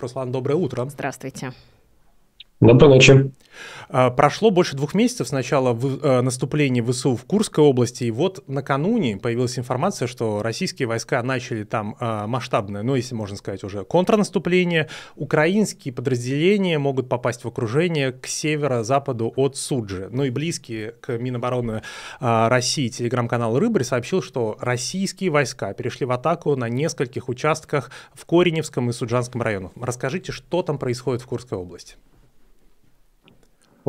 Руслан, доброе утро. Здравствуйте. Доброй ночи. Э, прошло больше двух месяцев с начала э, наступления ВСУ в Курской области, и вот накануне появилась информация, что российские войска начали там э, масштабное, ну, если можно сказать, уже контрнаступление. Украинские подразделения могут попасть в окружение к северо-западу от Суджи. Ну и близкие к Минобороны России телеграм-канал Рыбарь сообщил, что российские войска перешли в атаку на нескольких участках в Кореневском и Суджанском районах. Расскажите, что там происходит в Курской области?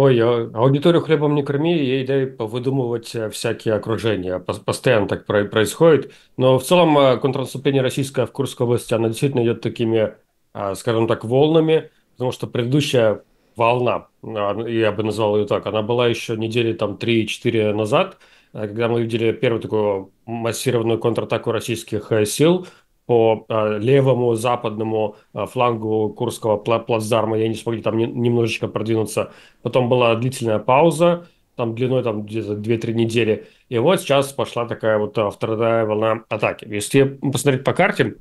Ой, я аудиторию хлебом не корми, ей дай выдумывать э, всякие окружения. Постоянно так происходит. Но в целом э, контрнаступление российское в Курской области, она действительно идет такими, э, скажем так, волнами, потому что предыдущая волна, я бы назвал ее так, она была еще недели там 3-4 назад, когда мы видели первую такую массированную контратаку российских сил, по э, левому западному э, флангу Курского плацдарма, и они смогли там немножечко продвинуться. Потом была длительная пауза, там длиной там где-то 2-3 недели. И вот сейчас пошла такая вот э, вторая волна атаки. Если посмотреть по карте,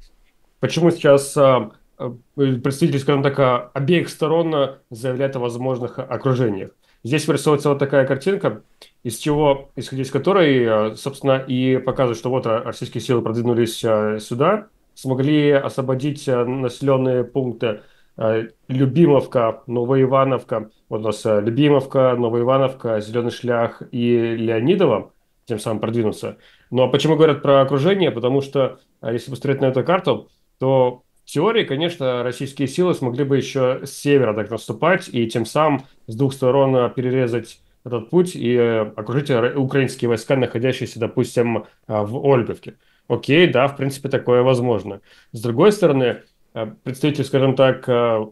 почему сейчас представители, скажем так, обеих сторон заявляют о возможных окружениях. Здесь вырисовывается вот такая картинка, из чего, исходя из которой, собственно, и показывают, что вот российские силы продвинулись сюда, смогли освободить э, населенные пункты э, Любимовка, Новоивановка, вот у нас э, Любимовка, Новоивановка, Зеленый шлях и Леонидово, тем самым продвинуться. Ну а почему говорят про окружение? Потому что, если посмотреть на эту карту, то в теории, конечно, российские силы смогли бы еще с севера так наступать и тем самым с двух сторон перерезать этот путь и окружить украинские войска, находящиеся, допустим, в Ольговке. Окей, да, в принципе, такое возможно. С другой стороны, э, представители, скажем так, э,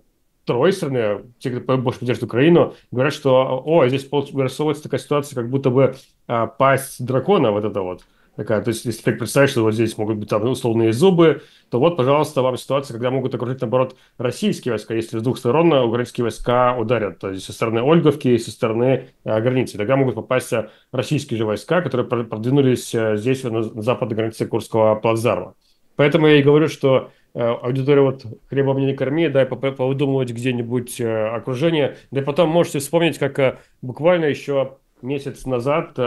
второй стороны, те, кто больше поддерживает Украину, говорят, что, о, здесь вырисовывается такая ситуация, как будто бы а, пасть дракона вот это вот такая. То есть, если ты представляешь, что вот здесь могут быть там ну, условные зубы, то вот, пожалуйста, вам ситуация, когда могут окружить, наоборот, российские войска, если с двух сторон украинские войска ударят, то есть со стороны Ольговки и со стороны э, границы. Тогда могут попасть э, российские же войска, которые продвинулись э, здесь, э, на, на западной границе Курского плацдарма. Поэтому я и говорю, что аудитория вот хлеба мне не корми, дай повыдумывать где-нибудь э, окружение. Да и потом можете вспомнить, как э, буквально еще месяц назад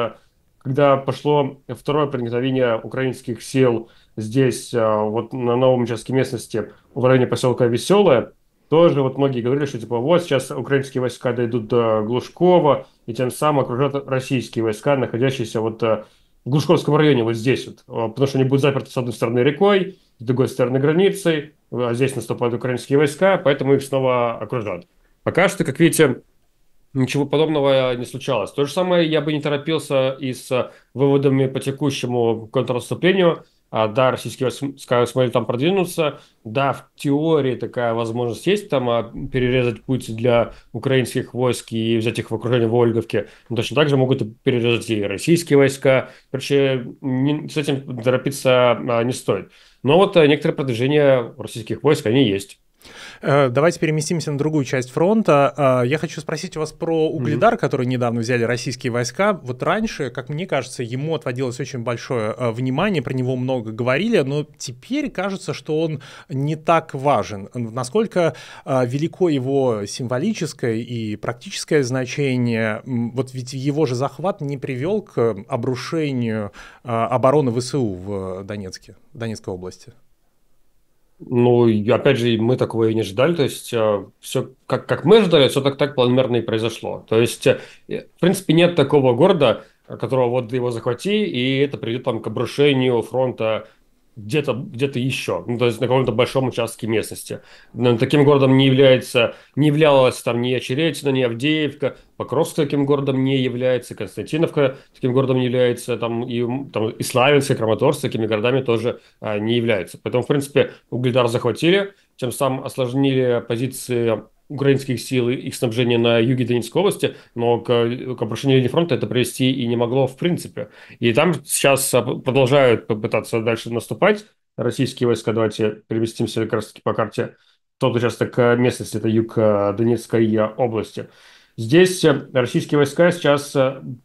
когда пошло второе проникновение украинских сил здесь, э, вот на Новом участке местности, в районе поселка Веселое, тоже вот многие говорили, что типа вот сейчас украинские войска дойдут до Глушкова и тем самым окружат российские войска, находящиеся вот э, в Глушковском районе, вот здесь вот, э, потому что они будут заперты с одной стороны рекой, с другой стороны границей, а здесь наступают украинские войска, поэтому их снова окружат. Пока что, как видите, Ничего подобного не случалось. То же самое я бы не торопился и с э, выводами по текущему контрнаступлению. А, да, российские войска смогли там продвинуться. Да, в теории такая возможность есть, там а, перерезать путь для украинских войск и взять их в окружение в Ольговке. Но точно так же могут и перерезать и российские войска. Короче, не, с этим торопиться а, не стоит. Но вот а, некоторые продвижения российских войск, они есть. Э, давайте переместимся на другую часть фронта. Э, я хочу спросить у вас про Угледар, mm-hmm. который недавно взяли российские войска. Вот раньше, как мне кажется, ему отводилось очень большое э, внимание, про него много говорили, но теперь кажется, что он не так важен. Насколько велико его символическое и практическое значение, вот ведь его же захват не привел к обрушению обороны ВСУ в Донецке, в Донецкой области. Ну, опять же, мы такого и не ждали. То есть, э, все как, как мы ожидали, все так, так планомерно и произошло. То есть, э, э, в принципе, нет такого города, которого вот его захвати, и это приведет там к обрушению фронта где-то где, -то, еще, ну, то есть на каком-то большом участке местности. таким городом не является, не являлась там ни Очеретина, ни Авдеевка, Покровск таким городом не является, Константиновка таким городом не является, там и, там, и Славянск, и Краматорск такими городами тоже а, не являются. Поэтому, в принципе, Угледар захватили, тем самым осложнили позиции украинских сил и их снабжение на юге Донецкой области, но к, к обрушению линии фронта это привести и не могло в принципе. И там сейчас продолжают попытаться дальше наступать российские войска. Давайте переместимся как раз-таки по карте. Тот участок э, местности, это юг э, Донецкой э, области. Здесь российские войска сейчас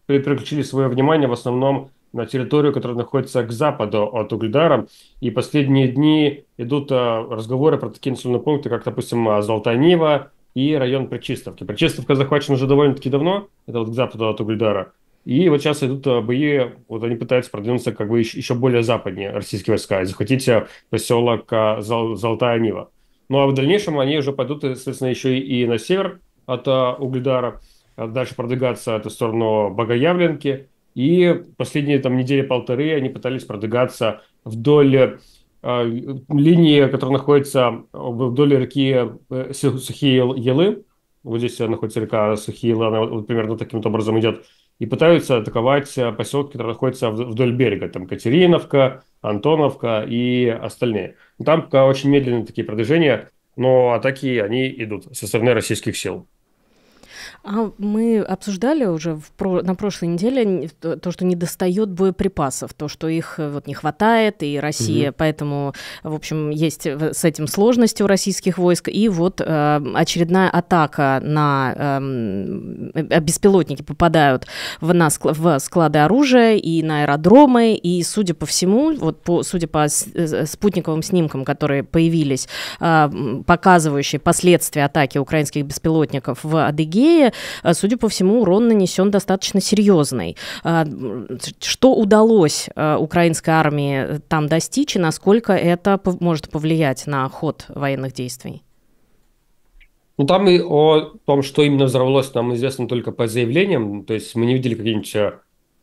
переключили свое внимание в основном на территорию, которая находится к западу от Угледара. И последние дни идут разговоры про такие населенные пункты, как, допустим, Золотанива, и район Причистовки. Причистовка захвачена уже довольно-таки давно, это вот к западу от Угледара. И вот сейчас идут э, бои, вот они пытаются продвинуться как бы еще более западнее российские войска и захватить э, поселок э, Золотая Нива. Ну а в дальнейшем они уже пойдут, соответственно, еще и на север от Угледара, дальше продвигаться в сторону Богоявленки. И последние там недели-полторы они пытались продвигаться вдоль а, линии, которые находятся вдоль реки э, Сухие Елы, вот здесь находится река Сухие Елы, она вот примерно таким вот образом идет, и пытаются атаковать э, поселки, которые находятся вдоль берега, там Катериновка, Антоновка и остальные. Там пока очень медленные такие продвижения, но атаки, они идут со стороны российских сил. А мы обсуждали уже в, про, на прошлой неделе то, что не достает боеприпасов, то, что их э, вот не хватает, и Россия, угу. поэтому, в общем, есть э, с этим сложности у российских войск. И вот э, очередная атака на эм, э, беспилотники попадают в, на, в склады оружия и на аэродромы, и, судя по всему, вот по, судя по с, э, спутниковым снимкам, которые появились, э, показывающие последствия атаки украинских беспилотников в Адыгее, Э, судя по всему, урон нанесен достаточно серьезный. Э, что удалось э, украинской армии там достичь и насколько это может повлиять на ход военных действий? Ну, там и о том, что именно взорвалось, нам известно только по заявлениям. То есть мы не видели каких-нибудь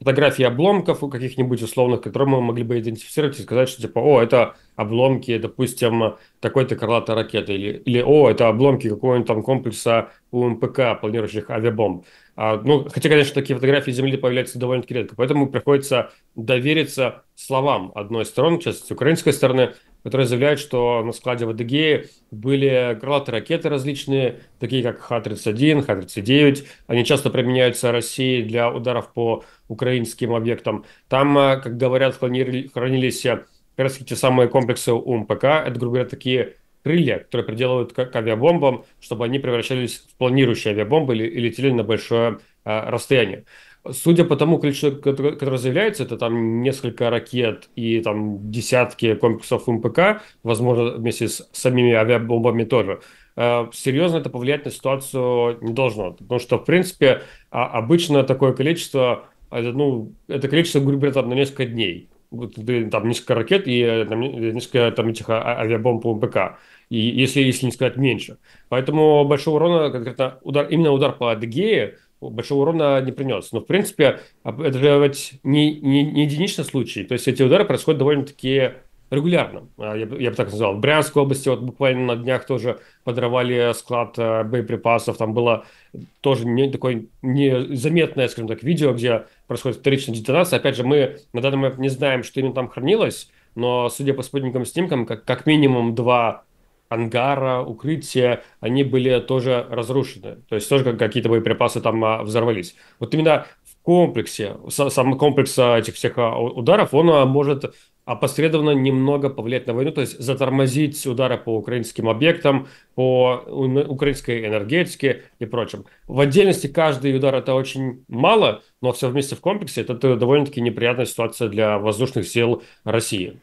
фотографии обломков у каких-нибудь условных, которые мы могли бы идентифицировать и сказать, что типа, о, это обломки, допустим, такой-то крылатой ракеты, или, или о, это обломки какого-нибудь там комплекса УМПК, планирующих авиабомб. А, ну, хотя, конечно, такие фотографии Земли появляются довольно-таки редко, поэтому приходится довериться словам одной стороны, сейчас с украинской стороны, которые заявляют, что на складе в Адыгее были гранаты, ракеты различные, такие как Х-31, Х-39. Они часто применяются России для ударов по украинским объектам. Там, э, как говорят, хранились э, как раз те самые комплексы УМПК. Это, грубо говоря, такие крылья, которые приделывают к авиабомбам, чтобы они превращались в планирующие авиабомбы или, летели на большое а, расстояние. Судя по тому количеству, которое, которое заявляется, это там несколько ракет и там десятки комплексов МПК, возможно, вместе с самими авиабомбами тоже. Э, серьезно это повлиять на ситуацию не должно, потому что, в принципе, а, обычно такое количество, а, ну, это количество, грубо говоря, там, на несколько дней. Там несколько ракет и э, там, э, несколько там, этих а, авиабомб по МПК и если, если не сказать меньше. Поэтому большого урона, конкретно удар, именно удар по Адыгее, большого урона не принес. Но, в принципе, это же ведь не, не, не единичный случай. То есть эти удары происходят довольно-таки регулярно, а, я, бы я бы так назвал. В Брянской области вот буквально на днях тоже подорвали склад э, боеприпасов. Там было тоже не, такое незаметное, скажем так, видео, где происходит вторичная детонация. Опять же, мы на данный момент не знаем, что именно там хранилось, но, судя по спутниковым снимкам, как, как минимум два ангара, укрытия, они были тоже разрушены. То есть тоже какие-то боеприпасы там а, взорвались. Вот именно в комплексе, сам комплекс а, этих всех а, ударов, он может опосредованно немного повлиять на войну, то есть затормозить удары по украинским объектам, по украинской энергетике и прочим. В отдельности каждый удар это очень мало, но все вместе в комплексе это довольно-таки неприятная ситуация для воздушных сил России.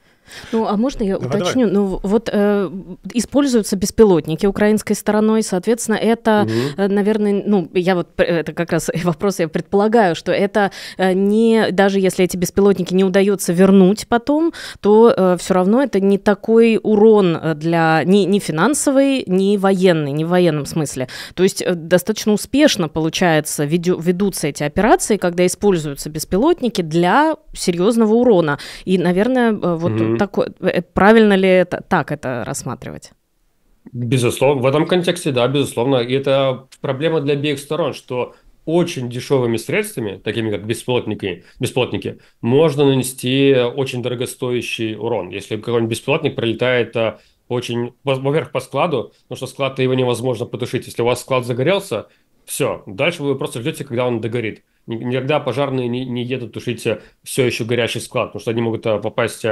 Ну, а можно я давай, уточню? Давай. Ну, вот э, используются беспилотники украинской стороной, соответственно, это, угу. наверное, ну, я вот, это как раз вопрос, я предполагаю, что это э, не, даже если эти беспилотники не удается вернуть потом, то э, все равно это не такой урон э, для, ни, ни финансовый, ни военный, не в военном смысле. То есть э, достаточно успешно, получается, ведю, ведутся эти операции, когда используются беспилотники для серьезного урона. И, наверное, э, вот... Угу угу. правильно ли это так это рассматривать? Безусловно, в этом контексте, да, безусловно. И это проблема для обеих сторон, что очень дешевыми средствами, такими как бесплотники, бесплотники можно нанести очень дорогостоящий урон. Если какой-нибудь бесплотник пролетает э, очень, во-первых, по складу, потому что склад-то его невозможно потушить. Если у вас склад загорелся, все, дальше вы просто ждете, когда он догорит. Никогда пожарные не, не едут тушить э, все еще горящий склад, потому что они могут попасть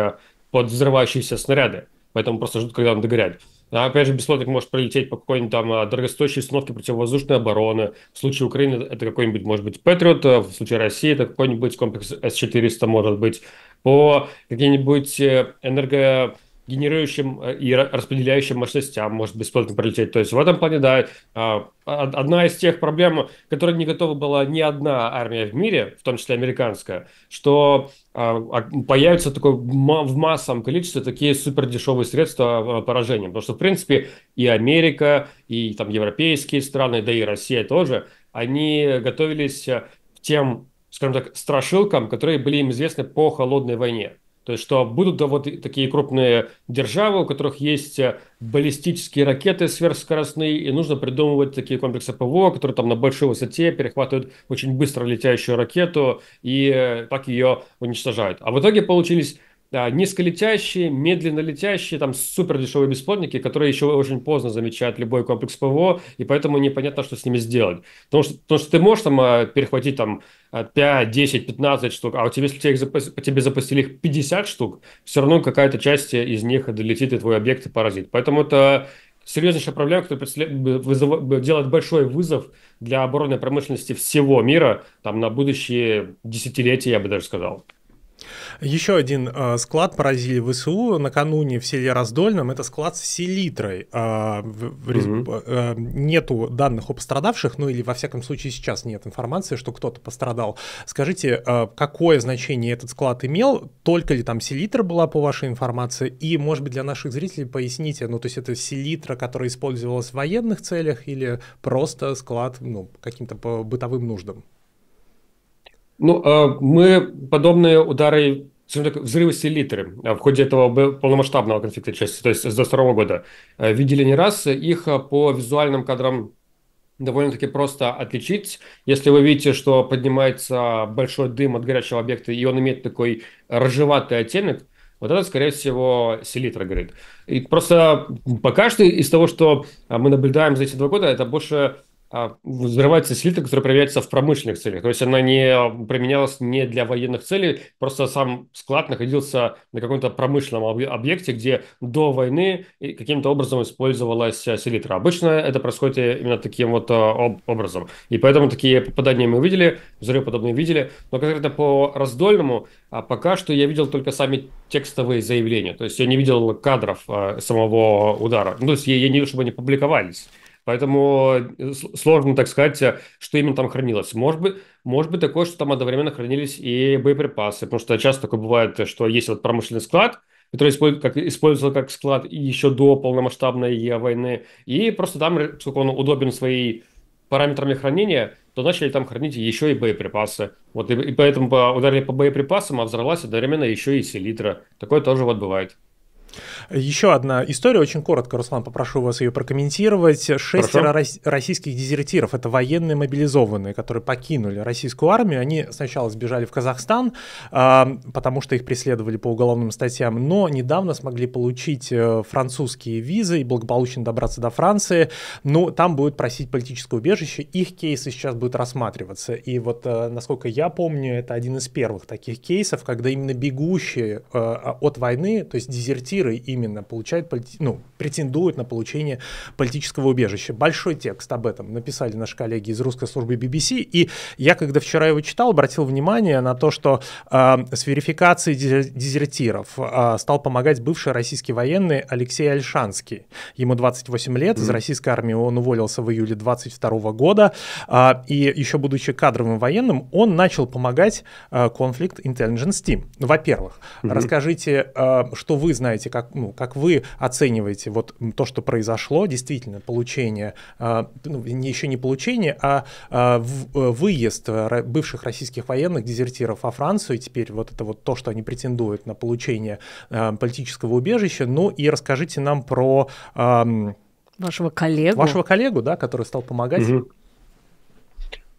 под взрывающиеся снаряды, поэтому просто ждут, когда он догорят. А опять же, беспилотник может пролететь по какой-нибудь там а, дорогостоящей установке противовоздушной обороны. В случае Украины это какой-нибудь, может быть, Патриот, а в случае России это какой-нибудь комплекс С-400, может быть, по какие-нибудь э, энерго генерирующим э, и распределяющим мощностям может бесплатно пролететь. То есть в этом плане, да, а, а, одна из тех проблем, которая не готова была ни одна армия в мире, в том числе американская, что а, появятся такое в массовом количестве такие супердешевые средства поражения. Потому что, в принципе, и Америка, и там европейские страны, да и Россия тоже, они готовились э, к тем, скажем так, страшилкам, которые были им известны по холодной войне. То есть, что будут да, вот такие крупные державы, у которых есть э, баллистические ракеты сверхскоростные, и нужно придумывать такие комплексы ПВО, которые там на большой высоте перехватывают очень быстро летящую ракету и э, так ее уничтожают. А в итоге получились да, э, низколетящие, медленно летящие, там супер дешевые бесплодники, которые еще очень поздно замечают любой комплекс ПВО, и поэтому непонятно, что с ними сделать. Потому что, потому что ты можешь там перехватить там 5, 10, 15 штук, а у тебя, если тебе, запас, тебе запустили их 50 штук, все равно какая-то часть из них долетит и твой объект и поразит. Поэтому это серьезнейшая проблема, которая представляет вызов... делает большой вызов для оборонной промышленности всего мира там, на будущие десятилетия, я бы даже сказал. Еще один э, склад поразили в ВСУ накануне в селе Раздольном. Это склад с селитрой. Э, в, в, угу. э, нету данных о пострадавших, ну или во всяком случае сейчас нет информации, что кто-то пострадал. Скажите, э, какое значение этот склад имел? Только ли там селитра была по вашей информации? И, может быть, для наших зрителей поясните, ну то есть это селитра, которая использовалась в военных целях или просто склад ну, каким-то по бытовым нуждам? Ну, а, мы подобные удары так, взрывы селитры а, в ходе этого полномасштабного конфликта, то есть с 22 года, а, видели не раз. Их по визуальным кадрам довольно-таки просто отличить. Если вы видите, что поднимается большой дым от горячего объекта, и он имеет такой ржеватый оттенок, вот это, скорее всего, селитра горит. И просто пока что из того, что мы наблюдаем за эти два года, это больше а, взрывается селитра, которая применяется в промышленных целях. То есть она не применялась не для военных целей, просто сам склад находился на каком-то промышленном объекте, где до войны каким-то образом использовалась селитра. Обычно это происходит именно таким вот а, образом. И поэтому такие попадания мы видели, взрывы подобные видели. Но конкретно по раздольному а, пока что я видел только сами текстовые заявления. То есть я не видел кадров самого удара. Ну, то есть я не видел, чтобы они публиковались. Поэтому э, сложно так сказать, э, что именно там хранилось. Может быть, может быть такое, что там одновременно хранились и боеприпасы, потому что часто такое бывает, э, что есть вот промышленный склад, который использует, как, использовал как склад еще до полномасштабной войны, и просто там, поскольку он удобен своей параметрами хранения, то начали там хранить еще и боеприпасы. Вот и, и поэтому ударили по боеприпасам, а взорвалась одновременно еще и селитра. Такое тоже вот бывает. Еще одна история, очень коротко, Руслан, попрошу вас ее прокомментировать. Шестеро рос- российских дезертиров, это военные мобилизованные, которые покинули российскую армию, они сначала сбежали в Казахстан, а, потому что их преследовали по уголовным статьям, но недавно смогли получить э, французские визы и благополучно добраться до Франции. Но ну, там будут просить политическое убежище, их кейсы сейчас будут рассматриваться. И вот, э, насколько я помню, это один из первых таких кейсов, когда именно бегущие э, от войны, то есть дезертиры, мира именно получают, ну, претендуют на получение политического убежища. Большой текст об этом написали наши коллеги из русской службы BBC, и я, когда вчера его читал, обратил внимание на то, что э, с верификацией дезертиров э, а, стал помогать бывший российский военный Алексей Альшанский. Ему 28 лет, mm-hmm. из российской армии он уволился в июле 22 года, э, и еще будучи кадровым военным, он начал помогать э, Conflict Intelligence Team. Во-первых, mm-hmm. расскажите, э, что вы знаете, как, ну, как вы оцениваете вот то, что произошло, действительно, получение, а, ну, еще не получение, а, а э, выезд э, бывших российских военных дезертиров во Францию, и теперь вот это вот то, что они претендуют на получение э, политического убежища. Ну и расскажите нам про... Вашего коллегу. Вашего коллегу, да, который стал помогать. Угу.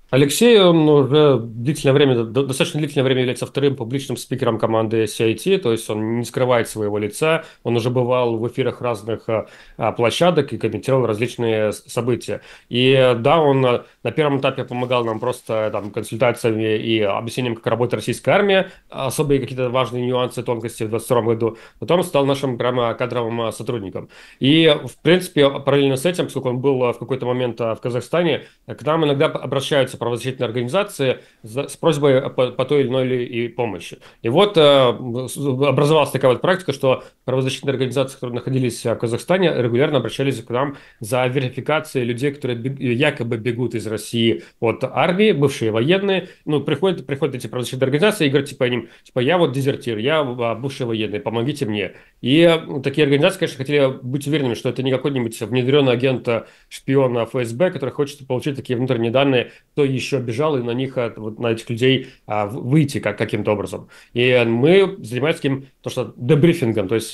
Алексей, он уже длительное время, достаточно длительное время является вторым публичным спикером команды CIT, то есть он не скрывает своего лица, он уже бывал в эфирах разных а, а, площадок и комментировал различные события. И да, он на первом этапе помогал нам просто там, консультациями и объяснением, как работает российская армия, особые какие-то важные нюансы, тонкости в 22 году. Потом стал нашим прямо кадровым а, сотрудником. И, в принципе, параллельно с этим, поскольку он был а, в какой-то момент а, в Казахстане, к нам иногда обращаются правозащитные организации с просьбой по, по той или иной и помощи. И вот образовалась такая вот практика, что правозащитные организации, которые находились в Казахстане, регулярно обращались к нам за верификацией людей, которые якобы бегут из России России от армии, бывшие военные, ну, приходят, приходят эти правозащитные организации и говорят, типа, им, типа, я вот дезертир, я а, бывший военный, помогите мне. И э, такие организации, конечно, хотели быть уверенными, что это не какой-нибудь внедренный агент э, шпиона ФСБ, который хочет получить такие внутренние данные, кто еще бежал, и на них, э, вот на этих людей а, выйти как, каким-то образом. И мы занимались таким, то, что дебрифингом, то есть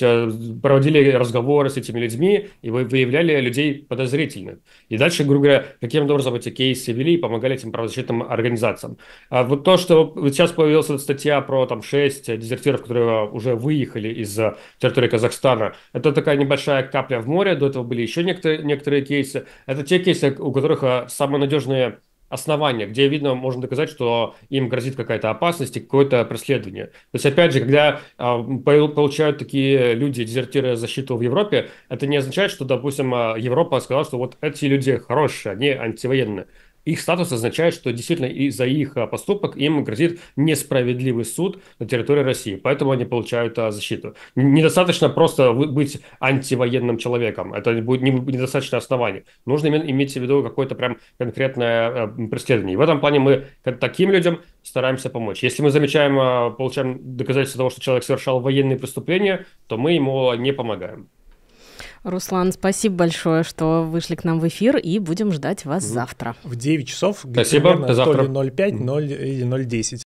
проводили разговоры с этими людьми и выявляли людей подозрительных. И дальше, грубо говоря, каким то образом эти кейсы действия вели и помогали этим правозащитным организациям. А вот то, что вот сейчас появилась эта статья про там шесть дезертиров, которые уже выехали из территории Казахстана, это такая небольшая капля в море, до этого были еще некоторые, некоторые кейсы. Это те кейсы, у которых а, самые надежные основания, где, видно, можно доказать, что им грозит какая-то опасность и какое-то преследование. То есть, опять же, когда э, получают такие люди, дезертиры, защиту в Европе, это не означает, что, допустим, а, Европа сказала, что вот эти люди хорошие, они антивоенные их статус означает, что действительно из-за их а, поступок им грозит несправедливый суд на территории России, поэтому они получают а, защиту. Недостаточно просто быть антивоенным человеком, это будет не, недостаточно оснований. Нужно иметь в виду какое-то прям конкретное а, преследование. И в этом плане мы таким людям стараемся помочь. Если мы замечаем, а, получаем доказательства того, что человек совершал военные преступления, то мы ему не помогаем. Руслан, спасибо большое, что вышли к нам в эфир, и будем ждать вас завтра. В 9 часов, спасибо, примерно завтра. то ли 05, 0 или 010.